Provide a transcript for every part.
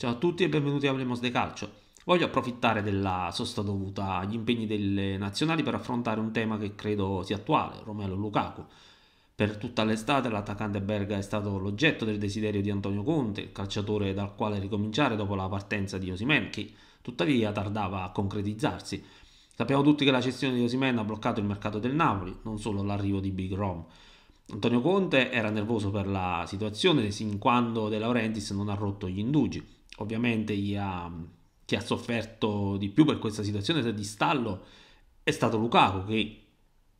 Ciao a tutti e benvenuti a Hablemos de Calcio. Voglio approfittare della sosta dovuta agli impegni delle nazionali per affrontare un tema che credo sia attuale, Romelo Lukaku. Per tutta l'estate l'attaccante belga è stato l'oggetto del desiderio di Antonio Conte, il calciatore dal quale ricominciare dopo la partenza di Osimen, che tuttavia tardava a concretizzarsi. Sappiamo tutti che la cessione di Osimen ha bloccato il mercato del Napoli, non solo l'arrivo di Big Rom. Antonio Conte era nervoso per la situazione sin quando De Laurentiis non ha rotto gli indugi ovviamente chi ha, chi ha sofferto di più per questa situazione di stallo è stato Lukaku che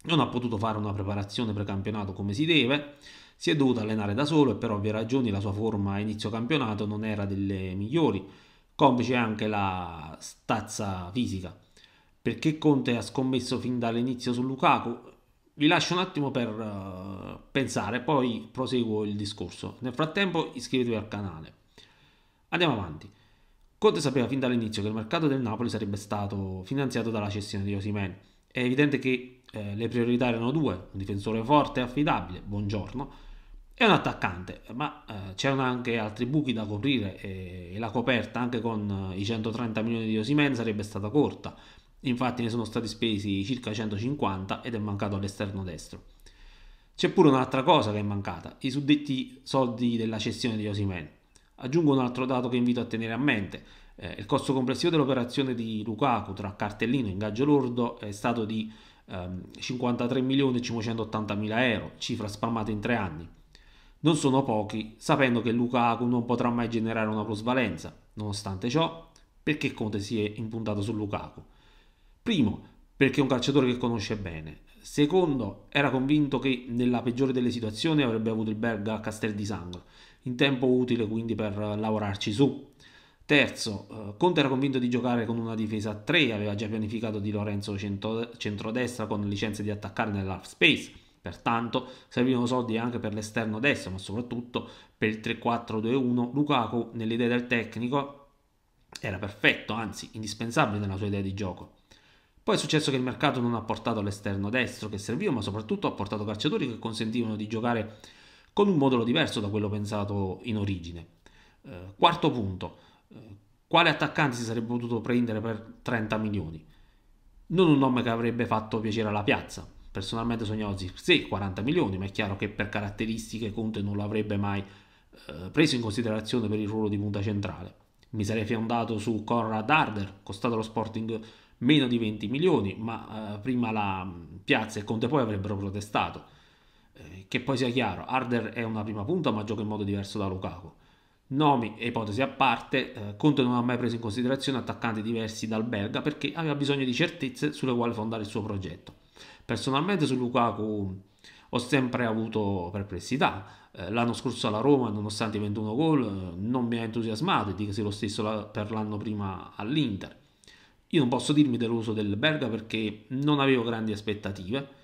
non ha potuto fare una preparazione precampionato come si deve, si è dovuto allenare da solo e per ovvie ragioni la sua forma a inizio campionato non era delle migliori, complice anche la stazza fisica. Perché Conte ha scommesso fin dall'inizio su Lukaku? Vi lascio un attimo per uh, pensare, poi proseguo il discorso. Nel frattempo iscrivetevi al canale. Andiamo avanti. Conte sapeva fin dall'inizio che il mercato del Napoli sarebbe stato finanziato dalla cessione di Osimen. È evidente che eh, le priorità erano due, un difensore forte e affidabile, buongiorno, e un attaccante, ma eh, c'erano anche altri buchi da coprire e, e la coperta anche con eh, i 130 milioni di Osimen sarebbe stata corta. Infatti ne sono stati spesi circa 150 ed è mancato all'esterno destro. C'è pure un'altra cosa che è mancata, i suddetti soldi della cessione di Osimen. Aggiungo un altro dato che invito a tenere a mente. Eh, il costo complessivo dell'operazione di Lukaku tra cartellino e ingaggio lordo è stato di ehm, 53 euro, cifra spalmata in tre anni. Non sono pochi, sapendo che Lukaku non potrà mai generare una plusvalenza. Nonostante ciò, perché Conte si è impuntato su Lukaku? Primo, perché è un calciatore che conosce bene. Secondo, era convinto che nella peggiore delle situazioni avrebbe avuto il Berga a Castel di Sangro in tempo utile quindi per lavorarci su. Terzo, eh, Conte era convinto di giocare con una difesa a 3, aveva già pianificato Di Lorenzo centro, centrodestra con licenza di attaccare nell'half space, pertanto servivano soldi anche per l'esterno destro, ma soprattutto per il 3-4-2-1 Lukaku nell'idea del tecnico era perfetto, anzi indispensabile nella sua idea di gioco. Poi è successo che il mercato non ha portato all'esterno destro che serviva, ma soprattutto ha portato calciatori che consentivano di giocare con un modulo diverso da quello pensato in origine. Eh, quarto punto, eh, quale attaccante si sarebbe potuto prendere per 30 milioni? Non un nome che avrebbe fatto piacere alla piazza. Personalmente sognavo Zirkzee 40 milioni, ma è chiaro che per caratteristiche Conte non l'avrebbe mai eh, preso in considerazione per il ruolo di punta centrale. Mi sarei fiondato su Conrad Arder, costato allo Sporting meno di 20 milioni, ma eh, prima la mm, Piazza e Conte poi avrebbero protestato eh, che poi sia chiaro, Arder è una prima punta ma gioca in modo diverso da Lukaku. Nomi e ipotesi a parte, eh, Conte non ha mai preso in considerazione attaccanti diversi dal belga perché aveva bisogno di certezze sulle quali fondare il suo progetto. Personalmente su Lukaku ho sempre avuto perplessità. Eh, l'anno scorso alla Roma, nonostante i 21 gol, eh, non mi ha entusiasmato e dicasi lo stesso per l'anno prima all'Inter. Io non posso dirmi deluso del belga perché non avevo grandi aspettative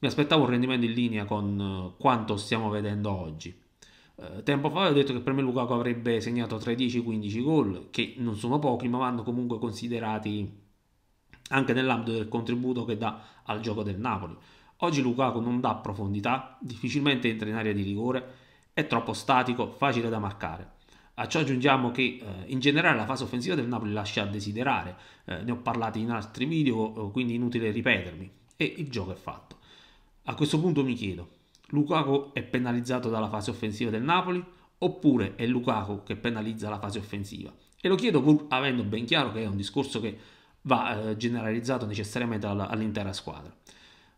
mi aspettavo un rendimento in linea con eh, quanto stiamo vedendo oggi. Eh, tempo fa ho detto che per me Lukaku avrebbe segnato tra i 10 e i 15 gol, che non sono pochi, ma vanno comunque considerati anche nell'ambito del contributo che dà al gioco del Napoli. Oggi Lukaku non dà profondità, difficilmente entra in area di rigore, è troppo statico, facile da marcare. A ciò aggiungiamo che eh, in generale la fase offensiva del Napoli lascia a desiderare, eh, ne ho parlato in altri video, eh, quindi inutile ripetermi, e il gioco è fatto. A questo punto mi chiedo, Lukaku è penalizzato dalla fase offensiva del Napoli oppure è Lukaku che penalizza la fase offensiva? E lo chiedo pur avendo ben chiaro che è un discorso che va eh, generalizzato necessariamente all'intera squadra.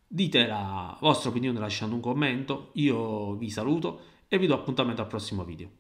Dite la vostra opinione lasciando un commento, io vi saluto e vi do appuntamento al prossimo video.